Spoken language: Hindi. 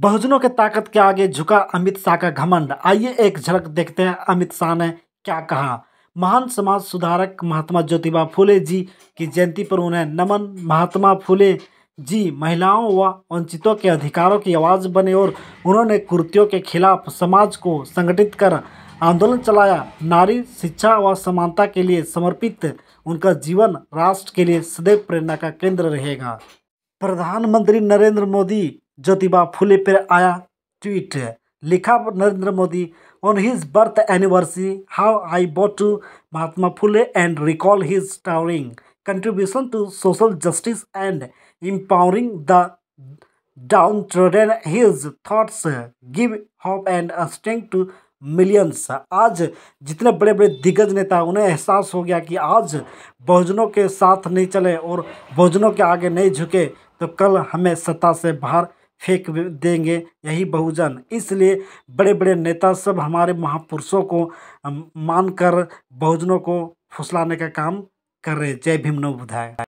बहुजनों के ताकत के आगे झुका अमित शाह का घमंड आइए एक झलक देखते हैं अमित शाह ने क्या कहा महान समाज सुधारक महात्मा ज्योतिबा फुले जी की जयंती पर उन्हें नमन महात्मा फुले जी महिलाओं व वंचितों के अधिकारों की आवाज़ बने और उन्होंने कुर्तियों के खिलाफ समाज को संगठित कर आंदोलन चलाया नारी शिक्षा व समानता के लिए समर्पित उनका जीवन राष्ट्र के लिए सदैव प्रेरणा का केंद्र रहेगा प्रधानमंत्री नरेंद्र मोदी ज्योतिबा फुले पर आया ट्वीट लिखा Narendra Modi on his birth anniversary how I bow to Mahatma Phule and recall his towering contribution to social justice and empowering the downtrodden his thoughts give hope and strength to millions आज जितने बड़े बड़े दिग्गज नेता उन्हें एहसास हो गया कि आज बहुजनों के साथ नहीं चले और बहुजनों के आगे नहीं झुके तो कल हमें सत्ता से बाहर फेंक देंगे यही बहुजन इसलिए बड़े बड़े नेता सब हमारे महापुरुषों को मानकर बहुजनों को फुसलाने का काम कर रहे जय भीम नव बुधाए